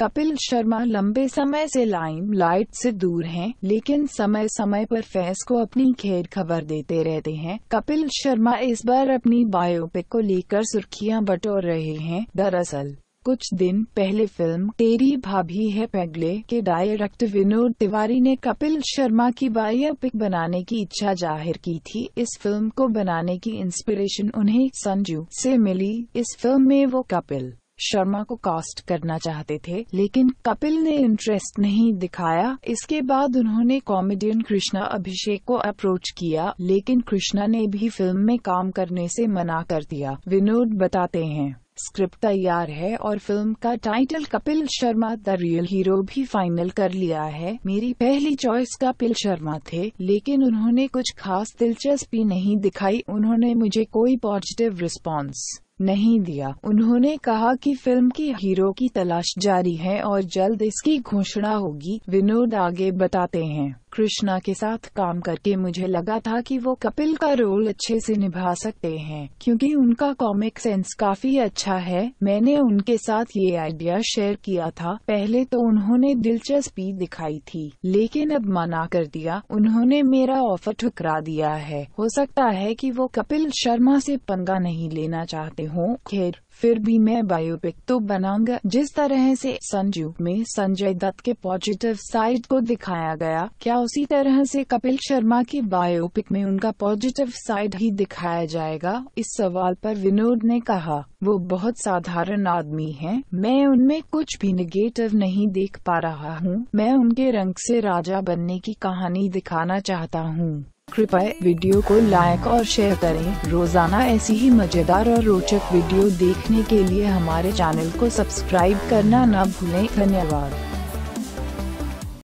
कपिल शर्मा लंबे समय से लाइम लाइट से दूर हैं, लेकिन समय समय पर फैंस को अपनी खेर खबर देते रहते हैं कपिल शर्मा इस बार अपनी बायोपिक को लेकर सुर्खियां बटोर रहे हैं दरअसल कुछ दिन पहले फिल्म तेरी भाभी है पेगले के डायरेक्टर विनोद तिवारी ने कपिल शर्मा की बायोपिक बनाने की इच्छा जाहिर की थी इस फिल्म को बनाने की इंस्पिरेशन उन्हें संजू से मिली इस फिल्म में वो कपिल शर्मा को कास्ट करना चाहते थे लेकिन कपिल ने इंटरेस्ट नहीं दिखाया इसके बाद उन्होंने कॉमेडियन कृष्णा अभिषेक को अप्रोच किया लेकिन कृष्णा ने भी फिल्म में काम करने से मना कर दिया विनोद बताते हैं स्क्रिप्ट तैयार है और फिल्म का title Kapil Sharma the real hero भी फाइनल कर लिया है मेरी पहली चॉइस कपिल शर्मा थे लेकिन उन्होंने कुछ खास दिलचस्पी नहीं दिखाई उन्होंने मुझे कोई पॉजिटिव रिस्पांस नहीं दिया उन्होंने कहा कि फिल्म की हीरो की तलाश जारी है और जल्द इसकी घोषणा होगी विनोद आगे बताते हैं कृष्णा के साथ काम करके मुझे लगा था कि वो कपिल का रोल अच्छे से निभा सकते हैं क्योंकि उनका कॉमिक सेंस काफी अच्छा है मैंने उनके साथ ये आइडिया शेयर किया था पहले तो उन्होंने दिलचस्पी दिखाई थी लेकिन अब मना कर दिया उन्होंने मेरा ऑफर ठुकरा दिया है हो सकता है कि वो कपिल शर्मा से पंगा नहीं लेना चाहते हो खैर फिर भी मैं बायोपिक तो बनाऊंगा जिस तरह से संजू में संजय दत्त के पॉजिटिव साइड को दिखाया गया क्या उसी तरह से कपिल शर्मा की बायोपिक में उनका पॉजिटिव साइड ही दिखाया जाएगा इस सवाल पर विनोद ने कहा वो बहुत साधारण आदमी हैं। मैं उनमें कुछ भी निगेटिव नहीं देख पा रहा हूँ मैं उनके रंग से राजा बनने की कहानी दिखाना चाहता हूँ कृपया वीडियो को लाइक और शेयर करें रोजाना ऐसी ही मजेदार और रोचक वीडियो देखने के लिए हमारे चैनल को सब्सक्राइब करना न भूलें धन्यवाद